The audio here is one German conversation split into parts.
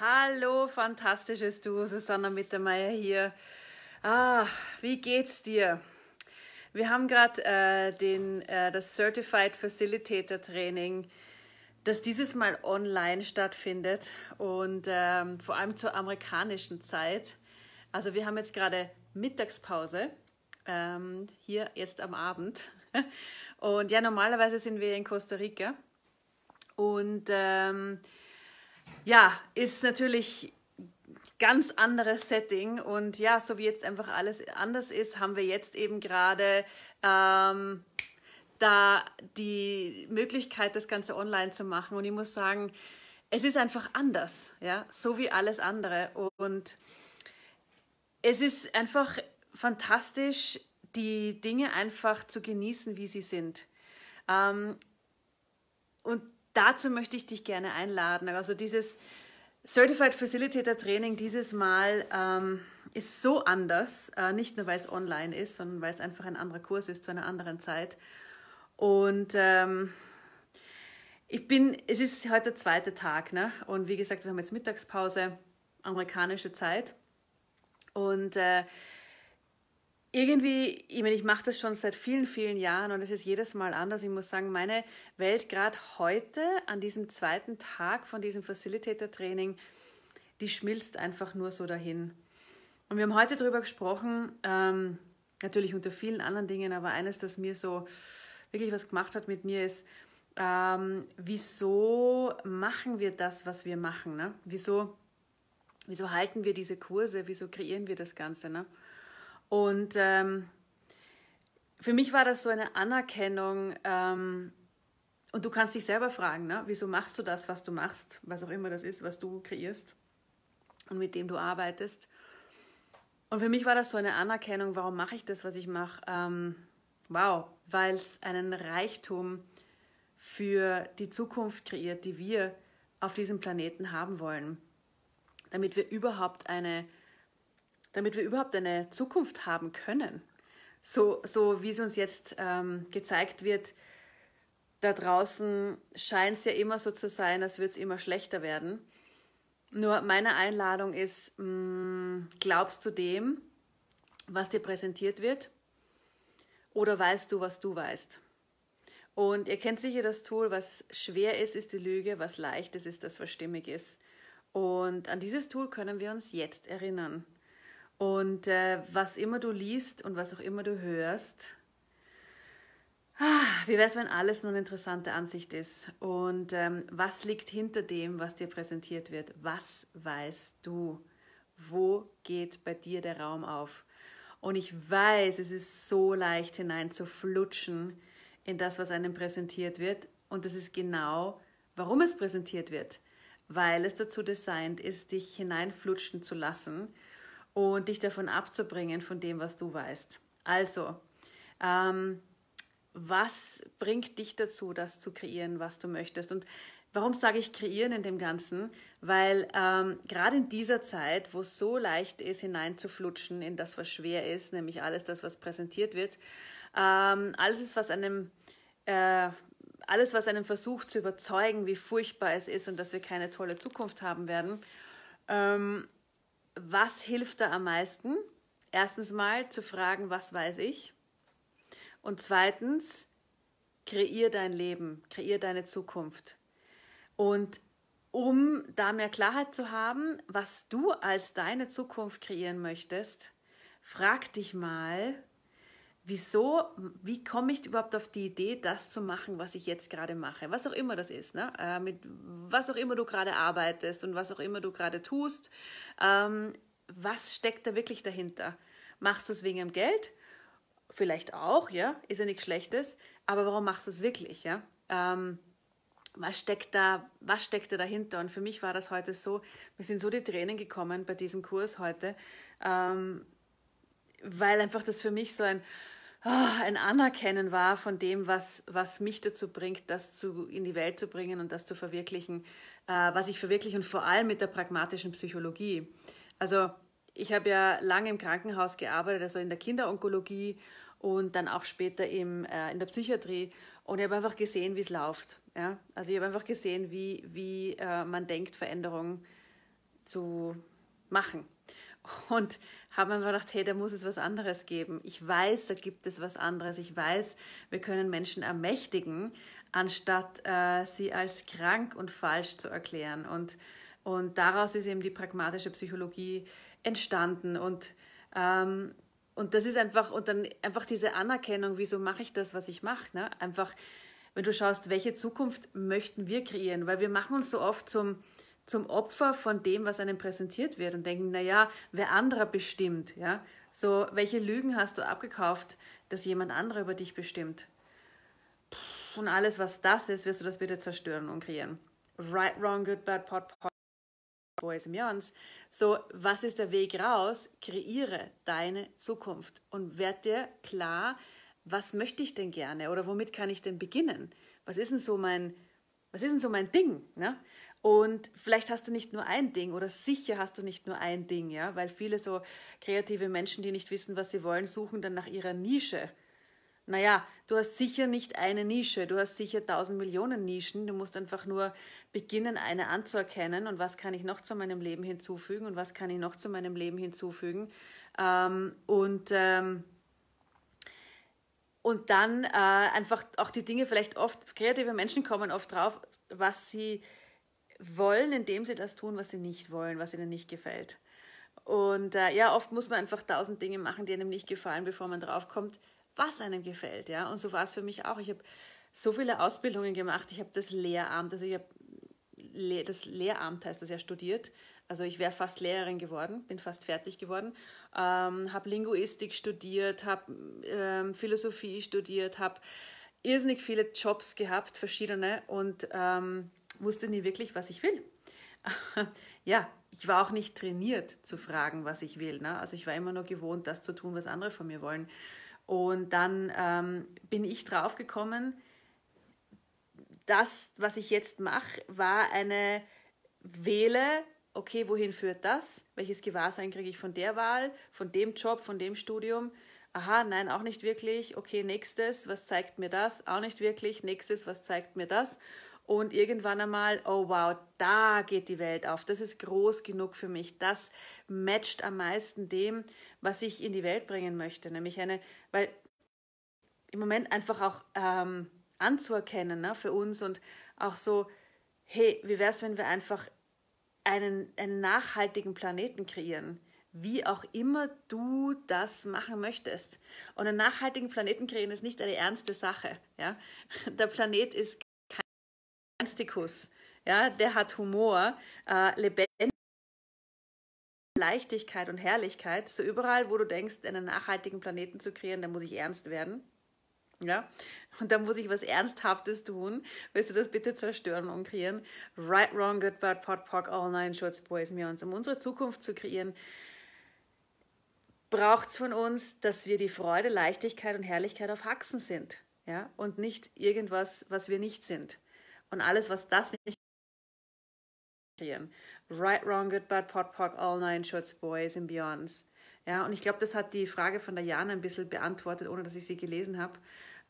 Hallo, fantastisches Du, Susanna Mittermeier hier. Ah, wie geht's dir? Wir haben gerade äh, äh, das Certified Facilitator Training, das dieses Mal online stattfindet und ähm, vor allem zur amerikanischen Zeit. Also wir haben jetzt gerade Mittagspause, ähm, hier jetzt am Abend. Und ja, normalerweise sind wir in Costa Rica und ähm, ja, ist natürlich ganz anderes Setting und ja, so wie jetzt einfach alles anders ist, haben wir jetzt eben gerade ähm, da die Möglichkeit, das Ganze online zu machen und ich muss sagen, es ist einfach anders, ja, so wie alles andere und es ist einfach fantastisch, die Dinge einfach zu genießen, wie sie sind. Ähm, und dazu möchte ich dich gerne einladen. Also dieses Certified Facilitator Training dieses Mal ähm, ist so anders, äh, nicht nur weil es online ist, sondern weil es einfach ein anderer Kurs ist zu einer anderen Zeit. Und ähm, ich bin, es ist heute der zweite Tag, ne? Und wie gesagt, wir haben jetzt Mittagspause, amerikanische Zeit. Und äh, irgendwie, ich meine, ich mache das schon seit vielen, vielen Jahren und es ist jedes Mal anders. Ich muss sagen, meine Welt gerade heute, an diesem zweiten Tag von diesem Facilitator-Training, die schmilzt einfach nur so dahin. Und wir haben heute darüber gesprochen, ähm, natürlich unter vielen anderen Dingen, aber eines, das mir so wirklich was gemacht hat mit mir, ist, ähm, wieso machen wir das, was wir machen? Ne? Wieso, wieso halten wir diese Kurse? Wieso kreieren wir das Ganze? Ne? Und ähm, für mich war das so eine Anerkennung. Ähm, und du kannst dich selber fragen, ne? wieso machst du das, was du machst, was auch immer das ist, was du kreierst und mit dem du arbeitest. Und für mich war das so eine Anerkennung, warum mache ich das, was ich mache? Ähm, wow, weil es einen Reichtum für die Zukunft kreiert, die wir auf diesem Planeten haben wollen, damit wir überhaupt eine damit wir überhaupt eine Zukunft haben können. So, so wie es uns jetzt ähm, gezeigt wird, da draußen scheint es ja immer so zu sein, als würde es immer schlechter werden. Nur meine Einladung ist, mh, mm, glaubst du dem, was dir präsentiert wird? Oder weißt du, was du weißt? Und ihr kennt sicher das Tool, was schwer ist, ist die Lüge, was leicht ist, ist das, was stimmig ist. Und an dieses Tool können wir uns jetzt erinnern. Und äh, was immer du liest und was auch immer du hörst, ah, wie wäre es, wenn alles nur eine interessante Ansicht ist? Und ähm, was liegt hinter dem, was dir präsentiert wird? Was weißt du? Wo geht bei dir der Raum auf? Und ich weiß, es ist so leicht hinein zu flutschen in das, was einem präsentiert wird. Und das ist genau, warum es präsentiert wird. Weil es dazu designt ist, dich hineinflutschen zu lassen und dich davon abzubringen, von dem, was du weißt. Also, ähm, was bringt dich dazu, das zu kreieren, was du möchtest? Und warum sage ich kreieren in dem Ganzen? Weil ähm, gerade in dieser Zeit, wo es so leicht ist, hineinzuflutschen in das, was schwer ist, nämlich alles das, was präsentiert wird, ähm, alles was einem äh, alles, was einem versucht zu überzeugen, wie furchtbar es ist und dass wir keine tolle Zukunft haben werden, ähm, was hilft da am meisten? Erstens mal zu fragen, was weiß ich? Und zweitens, kreier dein Leben, kreier deine Zukunft. Und um da mehr Klarheit zu haben, was du als deine Zukunft kreieren möchtest, frag dich mal, wieso, wie komme ich überhaupt auf die Idee, das zu machen, was ich jetzt gerade mache? Was auch immer das ist, ne? Äh, mit was auch immer du gerade arbeitest und was auch immer du gerade tust, ähm, was steckt da wirklich dahinter? Machst du es wegen dem Geld? Vielleicht auch, ja, ist ja nichts Schlechtes, aber warum machst du es wirklich, ja? Ähm, was steckt da, was steckt da dahinter? Und für mich war das heute so, mir sind so die Tränen gekommen bei diesem Kurs heute, ähm, weil einfach das für mich so ein, Ah, ein Anerkennen war von dem, was, was mich dazu bringt, das zu, in die Welt zu bringen und das zu verwirklichen, äh, was ich verwirkliche und vor allem mit der pragmatischen Psychologie. Also ich habe ja lange im Krankenhaus gearbeitet, also in der Kinderonkologie und dann auch später im, äh, in der Psychiatrie und ich habe einfach gesehen, wie es läuft. Ja? Also ich habe einfach gesehen, wie, wie äh, man denkt, Veränderungen zu machen. Und habe einfach gedacht, hey, da muss es was anderes geben. Ich weiß, da gibt es was anderes. Ich weiß, wir können Menschen ermächtigen, anstatt äh, sie als krank und falsch zu erklären. Und, und daraus ist eben die pragmatische Psychologie entstanden. Und, ähm, und das ist einfach, und dann einfach diese Anerkennung, wieso mache ich das, was ich mache. Ne? Einfach, wenn du schaust, welche Zukunft möchten wir kreieren, weil wir machen uns so oft zum, zum Opfer von dem, was einem präsentiert wird und denken, naja, wer anderer bestimmt, ja? So, welche Lügen hast du abgekauft, dass jemand anderer über dich bestimmt? und alles, was das ist, wirst du das bitte zerstören und kreieren. Right, wrong, good, bad, pot, pot, boys and Jans. So, was ist der Weg raus? Kreiere deine Zukunft und werd dir klar, was möchte ich denn gerne oder womit kann ich denn beginnen? Was ist denn so mein, was ist denn so mein Ding? Ne? Und vielleicht hast du nicht nur ein Ding oder sicher hast du nicht nur ein Ding, ja, weil viele so kreative Menschen, die nicht wissen, was sie wollen, suchen dann nach ihrer Nische. Naja, du hast sicher nicht eine Nische, du hast sicher tausend Millionen Nischen, du musst einfach nur beginnen, eine anzuerkennen und was kann ich noch zu meinem Leben hinzufügen und was kann ich noch zu meinem Leben hinzufügen. Ähm, und ähm, und dann äh, einfach auch die Dinge vielleicht oft, kreative Menschen kommen oft drauf, was sie wollen, indem sie das tun, was sie nicht wollen, was ihnen nicht gefällt. Und äh, ja, oft muss man einfach tausend Dinge machen, die einem nicht gefallen, bevor man draufkommt, was einem gefällt. Ja? Und so war es für mich auch. Ich habe so viele Ausbildungen gemacht. Ich habe das Lehramt, also ich habe Le das Lehramt heißt das ja studiert. Also ich wäre fast Lehrerin geworden, bin fast fertig geworden. Ähm, habe Linguistik studiert, habe ähm, Philosophie studiert, habe irrsinnig viele Jobs gehabt, verschiedene. Und ähm, wusste nie wirklich, was ich will. ja, ich war auch nicht trainiert zu fragen, was ich will. Ne? Also ich war immer nur gewohnt, das zu tun, was andere von mir wollen. Und dann ähm, bin ich draufgekommen, das, was ich jetzt mache, war eine Wähle, okay, wohin führt das? Welches Gewahrsein kriege ich von der Wahl, von dem Job, von dem Studium? Aha, nein, auch nicht wirklich. Okay, nächstes, was zeigt mir das? Auch nicht wirklich. Nächstes, was zeigt mir das? und irgendwann einmal, oh wow, da geht die Welt auf, das ist groß genug für mich, das matcht am meisten dem, was ich in die Welt bringen möchte, nämlich eine, weil im Moment einfach auch ähm, anzuerkennen ne, für uns und auch so, hey, wie wäre es, wenn wir einfach einen, einen nachhaltigen Planeten kreieren? wie auch immer du das machen möchtest. Und einen nachhaltigen Planeten kreieren ist nicht eine ernste Sache. Ja? Der Planet ist Ernstikus, ja, der hat Humor, äh, lebendig. Leichtigkeit und Herrlichkeit. So überall, wo du denkst, einen nachhaltigen Planeten zu kreieren, da muss ich ernst werden. Ja, und da muss ich was Ernsthaftes tun. Willst du das bitte zerstören und kreieren? Right, wrong, good, bad, pot, pock, all nine, shorts, boys, uns. Um unsere Zukunft zu kreieren, braucht es von uns, dass wir die Freude, Leichtigkeit und Herrlichkeit auf Haxen sind. Ja, und nicht irgendwas, was wir nicht sind. Und alles, was das nicht Right, Wrong, Good, Bad, Podpog, All Nine, shots, Boys and Beyonds. Ja, und ich glaube, das hat die Frage von der Jana ein bisschen beantwortet, ohne dass ich sie gelesen habe.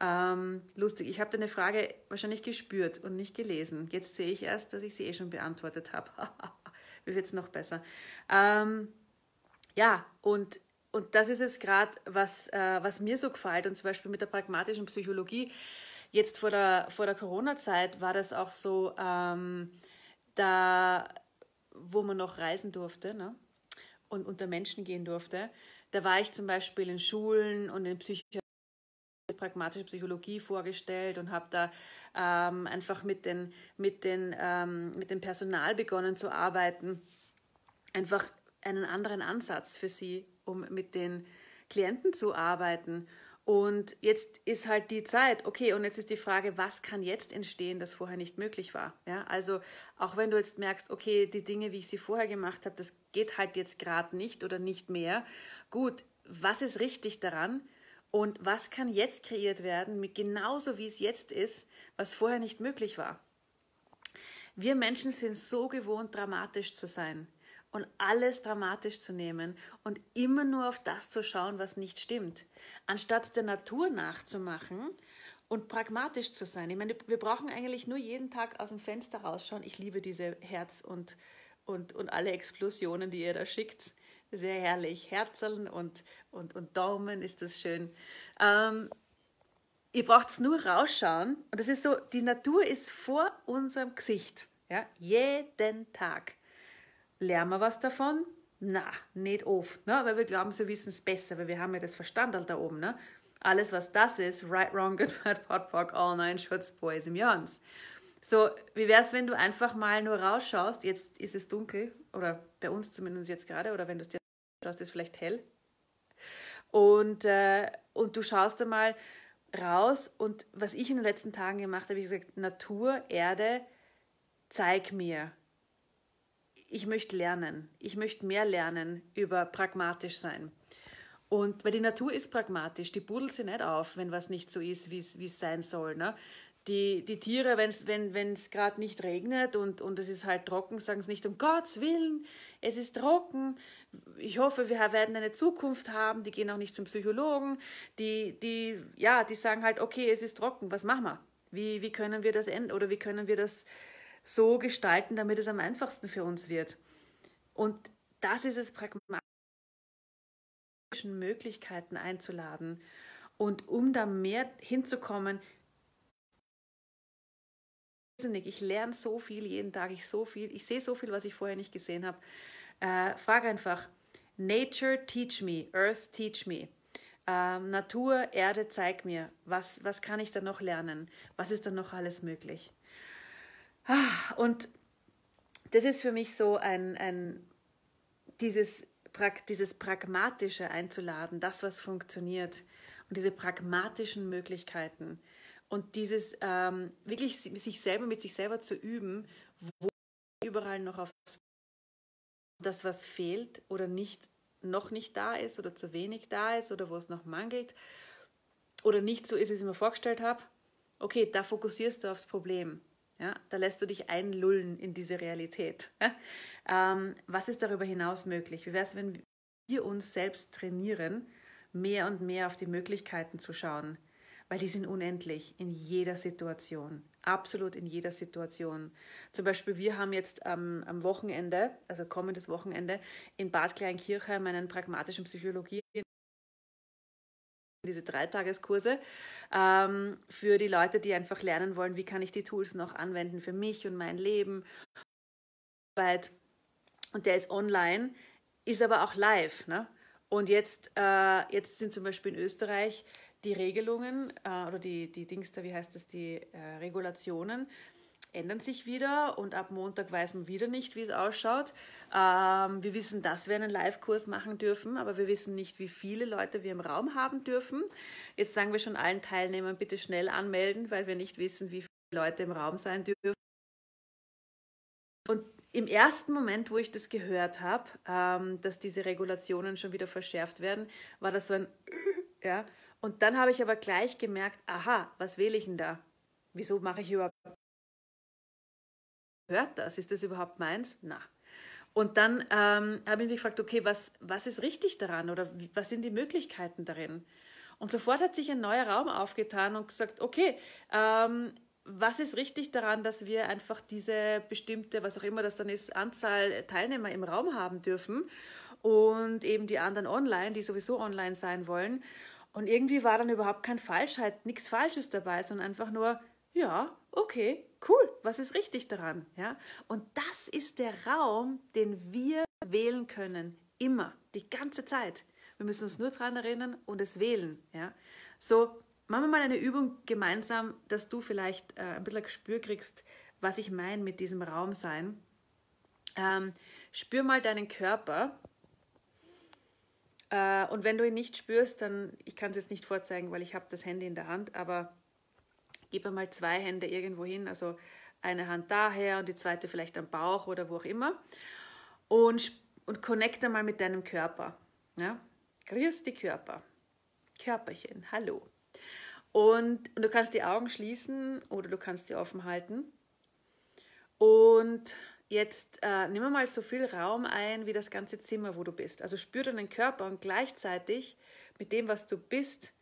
Ähm, lustig, ich habe deine Frage wahrscheinlich gespürt und nicht gelesen. Jetzt sehe ich erst, dass ich sie eh schon beantwortet habe. Wie wird es noch besser? Ähm, ja, und, und das ist es gerade, was, äh, was mir so gefällt, und zum Beispiel mit der pragmatischen Psychologie Jetzt vor der, vor der Corona-Zeit war das auch so, ähm, da, wo man noch reisen durfte ne? und unter Menschen gehen durfte. Da war ich zum Beispiel in Schulen und in Psychiatrie pragmatische Psychologie vorgestellt und habe da ähm, einfach mit, den, mit, den, ähm, mit dem Personal begonnen zu arbeiten. Einfach einen anderen Ansatz für sie, um mit den Klienten zu arbeiten. Und jetzt ist halt die Zeit, okay, und jetzt ist die Frage, was kann jetzt entstehen, das vorher nicht möglich war. Ja, also auch wenn du jetzt merkst, okay, die Dinge, wie ich sie vorher gemacht habe, das geht halt jetzt gerade nicht oder nicht mehr. Gut, was ist richtig daran? Und was kann jetzt kreiert werden, mit genauso wie es jetzt ist, was vorher nicht möglich war? Wir Menschen sind so gewohnt, dramatisch zu sein und alles dramatisch zu nehmen und immer nur auf das zu schauen, was nicht stimmt, anstatt der Natur nachzumachen und pragmatisch zu sein. Ich meine, wir brauchen eigentlich nur jeden Tag aus dem Fenster rausschauen. Ich liebe diese Herz und, und, und alle Explosionen, die ihr da schickt. Sehr herrlich. Herzeln und, und, und Daumen ist das schön. Ähm, ihr braucht es nur rausschauen. Und das ist so, die Natur ist vor unserem Gesicht. Ja? Jeden Tag. Lernen wir was davon? Na, nicht oft, ne? weil wir glauben, wir wissen es besser, weil wir haben ja das Verstandalt da oben. Ne? Alles, was das ist, right, wrong, good, bad, pot, pock, all nine shots, boys im Jans. So, wie wäre es, wenn du einfach mal nur rausschaust, jetzt ist es dunkel, oder bei uns zumindest jetzt gerade, oder wenn du es dir schaust, ist es vielleicht hell. Und, äh, und du schaust einmal raus und was ich in den letzten Tagen gemacht habe, ich gesagt, Natur, Erde, zeig mir, ich möchte lernen. Ich möchte mehr lernen über pragmatisch sein. Und weil die Natur ist pragmatisch, die pudelt sie nicht auf, wenn was nicht so ist, wie es sein soll. Ne? Die, die Tiere, wenn's, wenn es gerade nicht regnet und, und es ist halt trocken, sagen es nicht um Gottes Willen, es ist trocken. Ich hoffe, wir werden eine Zukunft haben. Die gehen auch nicht zum Psychologen. Die, die, ja, die sagen halt, okay, es ist trocken, was machen wir? Wie, wie können wir das enden oder wie können wir das so gestalten, damit es am einfachsten für uns wird. Und das ist es, pragmatischen Möglichkeiten einzuladen. Und um da mehr hinzukommen, ich lerne so viel jeden Tag, ich so viel, ich sehe so viel, was ich vorher nicht gesehen habe. Äh, frag einfach, Nature teach me, Earth teach me. Ähm, Natur, Erde zeig mir, was, was kann ich da noch lernen? Was ist da noch alles möglich? Ah, und das ist für mich so ein, ein dieses, dieses Pragmatische einzuladen, das, was funktioniert und diese pragmatischen Möglichkeiten und dieses ähm, wirklich sich selber mit sich selber zu üben, wo überall noch auf das, was fehlt oder nicht, noch nicht da ist oder zu wenig da ist oder wo es noch mangelt oder nicht so ist, wie ich es mir vorgestellt habe. Okay, da fokussierst du aufs Problem. Ja, da lässt du dich einlullen in diese Realität. Ja? Ähm, was ist darüber hinaus möglich? Wie wäre es, wenn wir uns selbst trainieren, mehr und mehr auf die Möglichkeiten zu schauen? Weil die sind unendlich in jeder Situation, absolut in jeder Situation. Zum Beispiel, wir haben jetzt ähm, am Wochenende, also kommendes Wochenende, in Bad Kleinkirchheim einen pragmatischen Psychologie diese Dreitageskurse, ähm, für die Leute, die einfach lernen wollen, wie kann ich die Tools noch anwenden für mich und mein Leben. Und der ist online, ist aber auch live. Ne? Und jetzt, äh, jetzt sind zum Beispiel in Österreich die Regelungen äh, oder die, die Dings da, wie heißt das, die äh, Regulationen, ändern sich wieder und ab Montag weiß man wieder nicht, wie es ausschaut. Ähm, wir wissen, dass wir einen Live-Kurs machen dürfen, aber wir wissen nicht, wie viele Leute wir im Raum haben dürfen. Jetzt sagen wir schon allen Teilnehmern, bitte schnell anmelden, weil wir nicht wissen, wie viele Leute im Raum sein dürfen. Und im ersten Moment, wo ich das gehört habe, ähm, dass diese Regulationen schon wieder verschärft werden, war das so ein ja. Und dann habe ich aber gleich gemerkt, aha, was wähle ich denn da? Wieso mache ich überhaupt hört das? Ist das überhaupt meins? Na. Und dann ähm, habe ich mich gefragt, okay, was, was ist richtig daran oder was sind die Möglichkeiten darin? Und sofort hat sich ein neuer Raum aufgetan und gesagt, okay, ähm, was ist richtig daran, dass wir einfach diese bestimmte, was auch immer das dann ist, Anzahl Teilnehmer im Raum haben dürfen und eben die anderen online, die sowieso online sein wollen. Und irgendwie war dann überhaupt kein Falschheit, nichts Falsches dabei, sondern einfach nur, ja, okay, cool, was ist richtig daran? Ja? Und das ist der Raum, den wir wählen können, immer, die ganze Zeit. Wir müssen uns nur daran erinnern und es wählen. Ja? So, machen wir mal eine Übung gemeinsam, dass du vielleicht äh, ein bisschen ein Gespür kriegst, was ich meine mit diesem Raum sein. Ähm, spür mal deinen Körper. Äh, und wenn du ihn nicht spürst, dann, ich kann es jetzt nicht vorzeigen, weil ich habe das Handy in der Hand, aber gib einmal zwei Hände irgendwo hin, also eine Hand daher und die zweite vielleicht am Bauch oder wo auch immer. Und, und connect einmal mit deinem Körper. Ja? Grüß die Körper. Körperchen, hallo. Und, und du kannst die Augen schließen oder du kannst sie offen halten. Und jetzt äh, nimm mal so viel Raum ein wie das ganze Zimmer, wo du bist. Also spür deinen Körper und gleichzeitig mit dem, was du bist,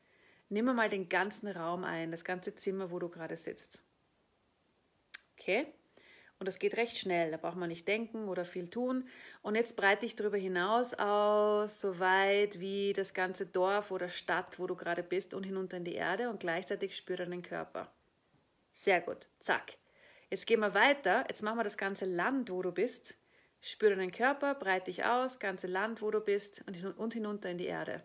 Nimm mal den ganzen Raum ein, das ganze Zimmer, wo du gerade sitzt. Okay? Und das geht recht schnell, da braucht man nicht denken oder viel tun. Und jetzt breite ich darüber hinaus aus, so weit wie das ganze Dorf oder Stadt, wo du gerade bist, und hinunter in die Erde und gleichzeitig spür deinen Körper. Sehr gut, zack. Jetzt gehen wir weiter, jetzt machen wir das ganze Land, wo du bist. Spür deinen Körper, breite dich aus, ganze Land, wo du bist, und hinunter in die Erde.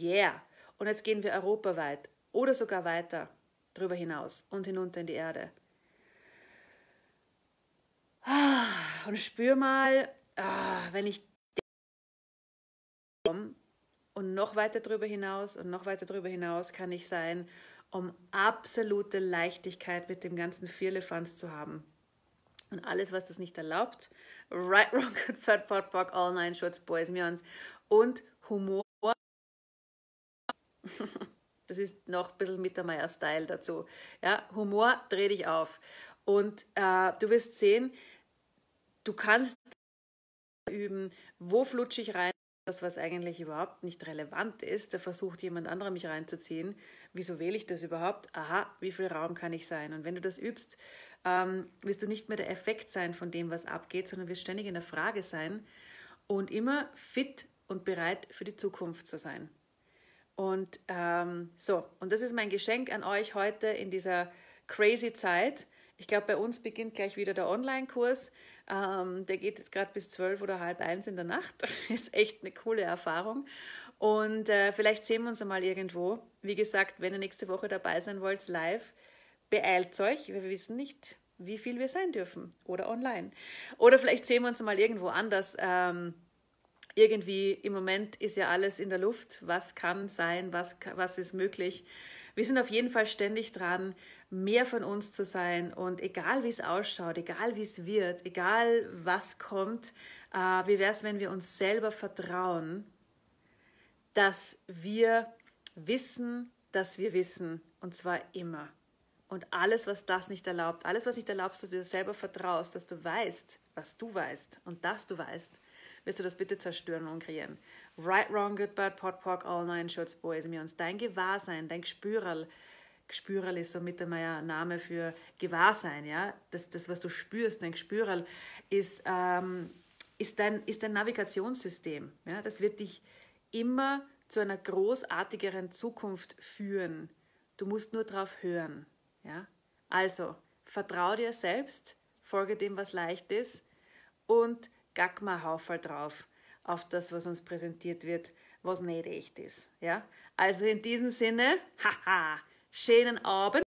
Yeah, und jetzt gehen wir europaweit oder sogar weiter drüber hinaus und hinunter in die Erde. Ah, und spür mal, ah, wenn ich und noch weiter drüber hinaus und noch weiter drüber hinaus kann ich sein, um absolute Leichtigkeit mit dem ganzen Vierlefanz zu haben. Und alles, was das nicht erlaubt, right, wrong, good, fat, pot, all nine, Schutz, boys, Mions und Humor Das ist noch ein bisschen Mittermeier-Style dazu. Ja, Humor, dreh dich auf. Und äh, du wirst sehen, du kannst üben, wo flutsche ich rein, das, was eigentlich überhaupt nicht relevant ist. Da versucht jemand anderer mich reinzuziehen. Wieso wähle ich das überhaupt? Aha, wie viel Raum kann ich sein? Und wenn du das übst, ähm, wirst du nicht mehr der Effekt sein von dem, was abgeht, sondern wirst ständig in der Frage sein und immer fit und bereit für die Zukunft zu sein. Und ähm, so, und das ist mein Geschenk an euch heute in dieser crazy Zeit. Ich glaube, bei uns beginnt gleich wieder der Online-Kurs. Ähm, der geht jetzt gerade bis zwölf oder halb eins in der Nacht. ist echt eine coole Erfahrung. Und äh, vielleicht sehen wir uns einmal irgendwo. Wie gesagt, wenn ihr nächste Woche dabei sein wollt, live, beeilt euch. Wir wissen nicht, wie viel wir sein dürfen. Oder online. Oder vielleicht sehen wir uns mal irgendwo anders. Ähm, irgendwie im Moment ist ja alles in der Luft. Was kann sein? Was, was ist möglich? Wir sind auf jeden Fall ständig dran, mehr von uns zu sein. Und egal wie es ausschaut, egal wie es wird, egal was kommt, äh, wie wäre es, wenn wir uns selber vertrauen, dass wir wissen, dass wir wissen. Und zwar immer. Und alles, was das nicht erlaubt, alles, was nicht erlaubst, dass du dir selber vertraust, dass du weißt, was du weißt und dass du weißt, willst du das bitte zerstören und kreieren? Right, wrong, good, bad, pot, pork, all nine shots, boys, and girls. dein Gewahrsein, dein Gespürerl, Gespürerl ist so mit der Name für Gewahrsein, ja, das, das was du spürst, dein Gespürerl ist, ähm, ist, dein, ist dein Navigationssystem, ja, das wird dich immer zu einer großartigeren Zukunft führen. Du musst nur drauf hören, ja. Also, vertraue dir selbst, folge dem, was leicht ist und Gackmerhauferl drauf auf das, was uns präsentiert wird, was nicht echt ist. Ja? Also in diesem Sinne, haha, schönen Abend.